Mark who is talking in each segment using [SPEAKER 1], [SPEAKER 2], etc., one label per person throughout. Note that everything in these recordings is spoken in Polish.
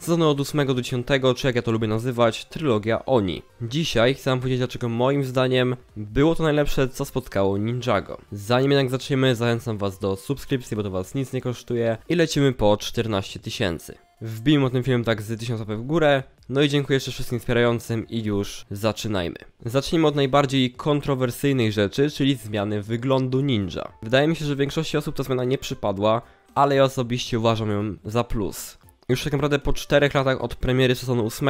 [SPEAKER 1] Sezony od 8 do 10, czy jak ja to lubię nazywać, trylogia Oni. Dzisiaj chcę wam powiedzieć dlaczego moim zdaniem było to najlepsze co spotkało Ninjago. Zanim jednak zaczniemy, zachęcam was do subskrypcji, bo to was nic nie kosztuje i lecimy po 14 tysięcy. Wbijmy o tym filmem tak z 1000 w górę. No i dziękuję jeszcze wszystkim wspierającym i już zaczynajmy. Zacznijmy od najbardziej kontrowersyjnej rzeczy, czyli zmiany wyglądu ninja. Wydaje mi się, że większości osób ta zmiana nie przypadła, ale ja osobiście uważam ją za plus już tak naprawdę po 4 latach od premiery sezonu 8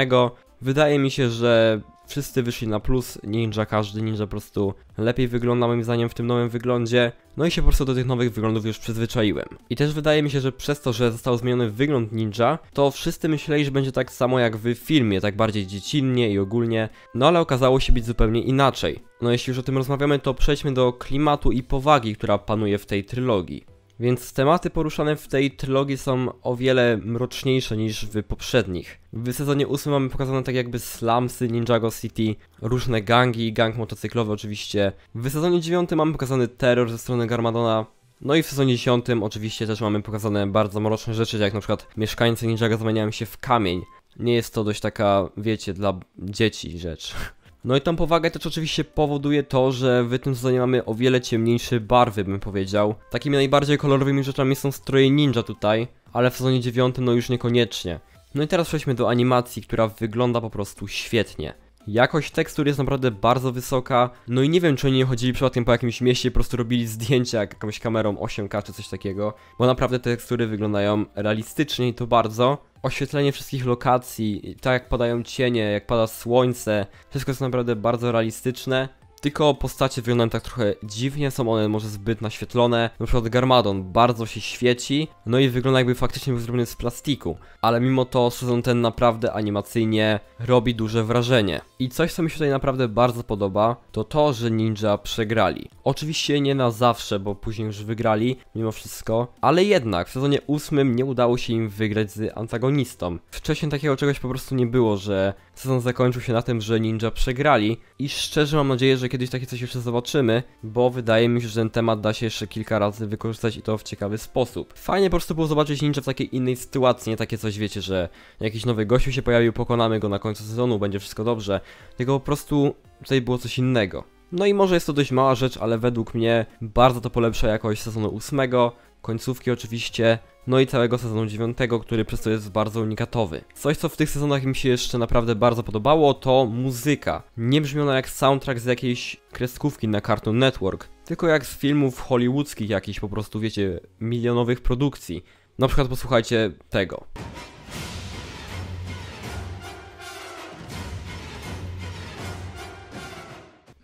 [SPEAKER 1] wydaje mi się, że wszyscy wyszli na plus, ninja każdy ninja po prostu lepiej wygląda moim zdaniem w tym nowym wyglądzie, no i się po prostu do tych nowych wyglądów już przyzwyczaiłem. I też wydaje mi się, że przez to, że został zmieniony wygląd ninja, to wszyscy myśleli, że będzie tak samo jak w filmie, tak bardziej dziecinnie i ogólnie, no ale okazało się być zupełnie inaczej. No jeśli już o tym rozmawiamy, to przejdźmy do klimatu i powagi, która panuje w tej trylogii. Więc tematy poruszane w tej trylogii są o wiele mroczniejsze niż w poprzednich. W sezonie 8 mamy pokazane tak jakby slumsy, Ninjago City, różne gangi, gang motocyklowy oczywiście. W sezonie 9 mamy pokazany terror ze strony Garmadona, no i w sezonie 10 oczywiście też mamy pokazane bardzo mroczne rzeczy, jak na przykład mieszkańcy Ninjago zamieniają się w kamień. Nie jest to dość taka, wiecie, dla dzieci rzecz. No i tą powagę też oczywiście powoduje to, że w tym sezonie mamy o wiele ciemniejsze barwy, bym powiedział. Takimi najbardziej kolorowymi rzeczami są stroje ninja tutaj, ale w sezonie 9 no już niekoniecznie. No i teraz przejdźmy do animacji, która wygląda po prostu świetnie. Jakość tekstur jest naprawdę bardzo wysoka, no i nie wiem czy oni nie chodzili przypadkiem po jakimś mieście po prostu robili zdjęcia jakąś kamerą 8K czy coś takiego, bo naprawdę te tekstury wyglądają realistycznie i to bardzo oświetlenie wszystkich lokacji, tak jak padają cienie, jak pada słońce, wszystko jest naprawdę bardzo realistyczne. Tylko postacie wyglądają tak trochę dziwnie, są one może zbyt naświetlone. Na przykład Garmadon bardzo się świeci, no i wygląda jakby faktycznie był zrobiony z plastiku. Ale mimo to sezon ten naprawdę animacyjnie robi duże wrażenie. I coś, co mi się tutaj naprawdę bardzo podoba, to to, że ninja przegrali. Oczywiście nie na zawsze, bo później już wygrali, mimo wszystko, ale jednak w sezonie ósmym nie udało się im wygrać z antagonistą. Wcześniej takiego czegoś po prostu nie było, że Sezon zakończył się na tym, że Ninja przegrali i szczerze mam nadzieję, że kiedyś takie coś jeszcze zobaczymy, bo wydaje mi się, że ten temat da się jeszcze kilka razy wykorzystać i to w ciekawy sposób. Fajnie po prostu było zobaczyć Ninja w takiej innej sytuacji, nie takie coś wiecie, że jakiś nowy gościu się pojawił, pokonamy go na końcu sezonu, będzie wszystko dobrze, tylko po prostu tutaj było coś innego. No i może jest to dość mała rzecz, ale według mnie bardzo to polepsza jakość sezonu ósmego, końcówki oczywiście, no i całego sezonu 9, który przez to jest bardzo unikatowy. Coś co w tych sezonach mi się jeszcze naprawdę bardzo podobało to muzyka. Nie brzmi ona jak soundtrack z jakiejś kreskówki na Cartoon Network, tylko jak z filmów hollywoodzkich jakichś po prostu wiecie, milionowych produkcji. Na przykład posłuchajcie tego.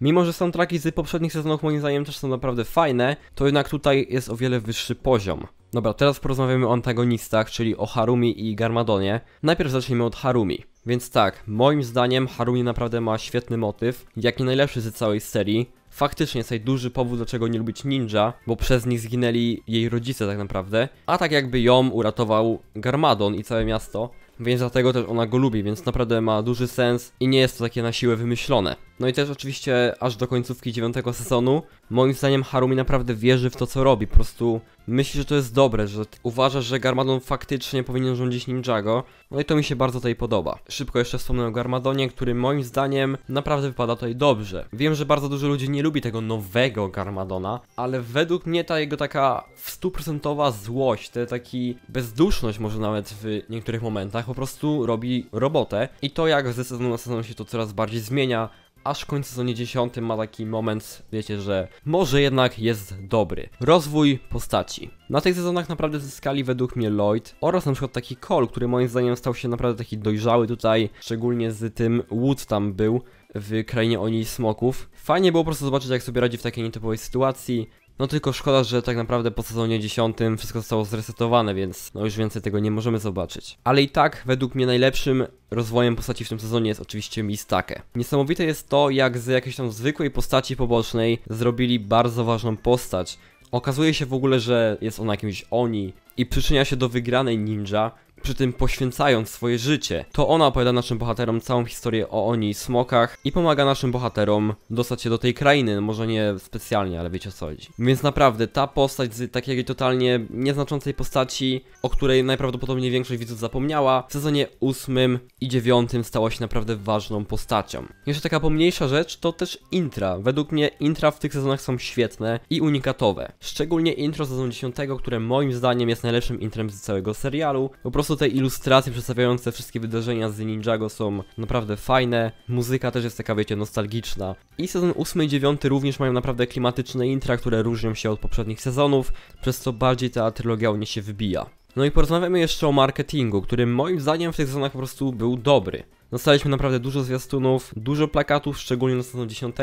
[SPEAKER 1] Mimo, że soundtracki z poprzednich sezonów moim zdaniem też są naprawdę fajne, to jednak tutaj jest o wiele wyższy poziom. Dobra, teraz porozmawiamy o antagonistach, czyli o Harumi i Garmadonie. Najpierw zacznijmy od Harumi. Więc tak, moim zdaniem Harumi naprawdę ma świetny motyw, jak nie najlepszy ze całej serii. Faktycznie jest tutaj duży powód, dlaczego nie lubić ninja, bo przez nich zginęli jej rodzice tak naprawdę, a tak jakby ją uratował Garmadon i całe miasto, więc dlatego też ona go lubi, więc naprawdę ma duży sens i nie jest to takie na siłę wymyślone. No i też oczywiście aż do końcówki dziewiątego sezonu, moim zdaniem Harumi naprawdę wierzy w to co robi, po prostu myśli, że to jest dobre, że uważa, że Garmadon faktycznie powinien rządzić Ninjago, no i to mi się bardzo tutaj podoba. Szybko jeszcze wspomnę o Garmadonie, który moim zdaniem naprawdę wypada tutaj dobrze. Wiem, że bardzo dużo ludzi nie lubi tego nowego Garmadona, ale według mnie ta jego taka stuprocentowa złość, ta taki bezduszność może nawet w niektórych momentach, po prostu robi robotę i to jak ze sezonu na sezon się to coraz bardziej zmienia, aż w końcu sezonie 10 ma taki moment, wiecie, że może jednak jest dobry. Rozwój postaci. Na tych sezonach naprawdę zyskali według mnie Lloyd oraz na przykład taki Cole, który moim zdaniem stał się naprawdę taki dojrzały tutaj, szczególnie z tym Wood tam był w krainie Oni Smoków. Fajnie było po prostu zobaczyć jak sobie radzi w takiej nietypowej sytuacji. No tylko szkoda, że tak naprawdę po sezonie 10 wszystko zostało zresetowane, więc no już więcej tego nie możemy zobaczyć. Ale i tak, według mnie najlepszym rozwojem postaci w tym sezonie jest oczywiście Mistake. Niesamowite jest to, jak z jakiejś tam zwykłej postaci pobocznej zrobili bardzo ważną postać. Okazuje się w ogóle, że jest ona jakimś oni i przyczynia się do wygranej ninja, przy tym poświęcając swoje życie. To ona opowiada naszym bohaterom całą historię o oni smokach i pomaga naszym bohaterom dostać się do tej krainy, może nie specjalnie, ale wiecie o co chodzi. Więc naprawdę ta postać z takiej totalnie nieznaczącej postaci, o której najprawdopodobniej większość widzów zapomniała, w sezonie 8 i 9 stała się naprawdę ważną postacią. Jeszcze taka pomniejsza rzecz to też intra. Według mnie intra w tych sezonach są świetne i unikatowe. Szczególnie intro sezonu 10, które moim zdaniem jest najlepszym intrem z całego serialu. Po prostu tutaj ilustracje przedstawiające wszystkie wydarzenia z Ninjago są naprawdę fajne. Muzyka też jest taka, wiecie, nostalgiczna. I sezon 8 i 9 również mają naprawdę klimatyczne intra, które różnią się od poprzednich sezonów, przez co bardziej ta trylogia u mnie się wybija. No i porozmawiamy jeszcze o marketingu, który moim zdaniem w tych sezonach po prostu był dobry. Dostaliśmy naprawdę dużo zwiastunów, dużo plakatów, szczególnie na sezon 10.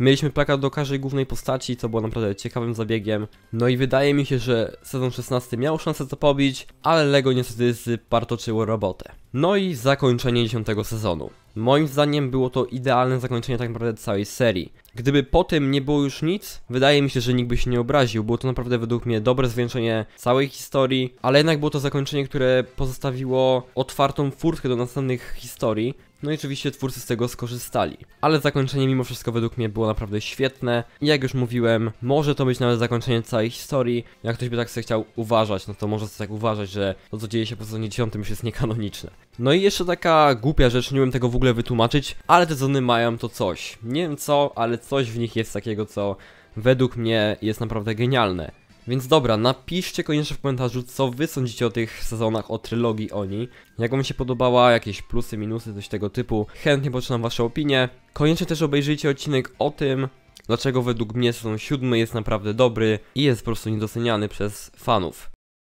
[SPEAKER 1] Mieliśmy plakat do każdej głównej postaci, co było naprawdę ciekawym zabiegiem. No i wydaje mi się, że sezon 16 miał szansę to pobić, ale LEGO niestety zpartoczyło robotę. No i zakończenie 10 sezonu. Moim zdaniem było to idealne zakończenie tak naprawdę całej serii. Gdyby po tym nie było już nic, wydaje mi się, że nikt by się nie obraził. Było to naprawdę według mnie dobre zwieńczenie całej historii, ale jednak było to zakończenie, które pozostawiło otwartą furtkę do następnych historii. No i oczywiście twórcy z tego skorzystali. Ale zakończenie mimo wszystko według mnie było naprawdę świetne. I jak już mówiłem, może to być nawet zakończenie całej historii. Jak ktoś by tak sobie chciał uważać, no to może sobie tak uważać, że to co dzieje się po sezonie 10 już jest niekanoniczne. No i jeszcze taka głupia rzecz, nie umiem tego w ogóle wytłumaczyć, ale te zony mają to coś. Nie wiem co, ale coś w nich jest takiego, co według mnie jest naprawdę genialne. Więc dobra, napiszcie koniecznie w komentarzu, co wy sądzicie o tych sezonach, o trylogii Oni. Jak wam się podobała, jakieś plusy, minusy, coś tego typu. Chętnie poczynam wasze opinie. Koniecznie też obejrzyjcie odcinek o tym, dlaczego według mnie sezon 7 jest naprawdę dobry i jest po prostu niedoceniany przez fanów.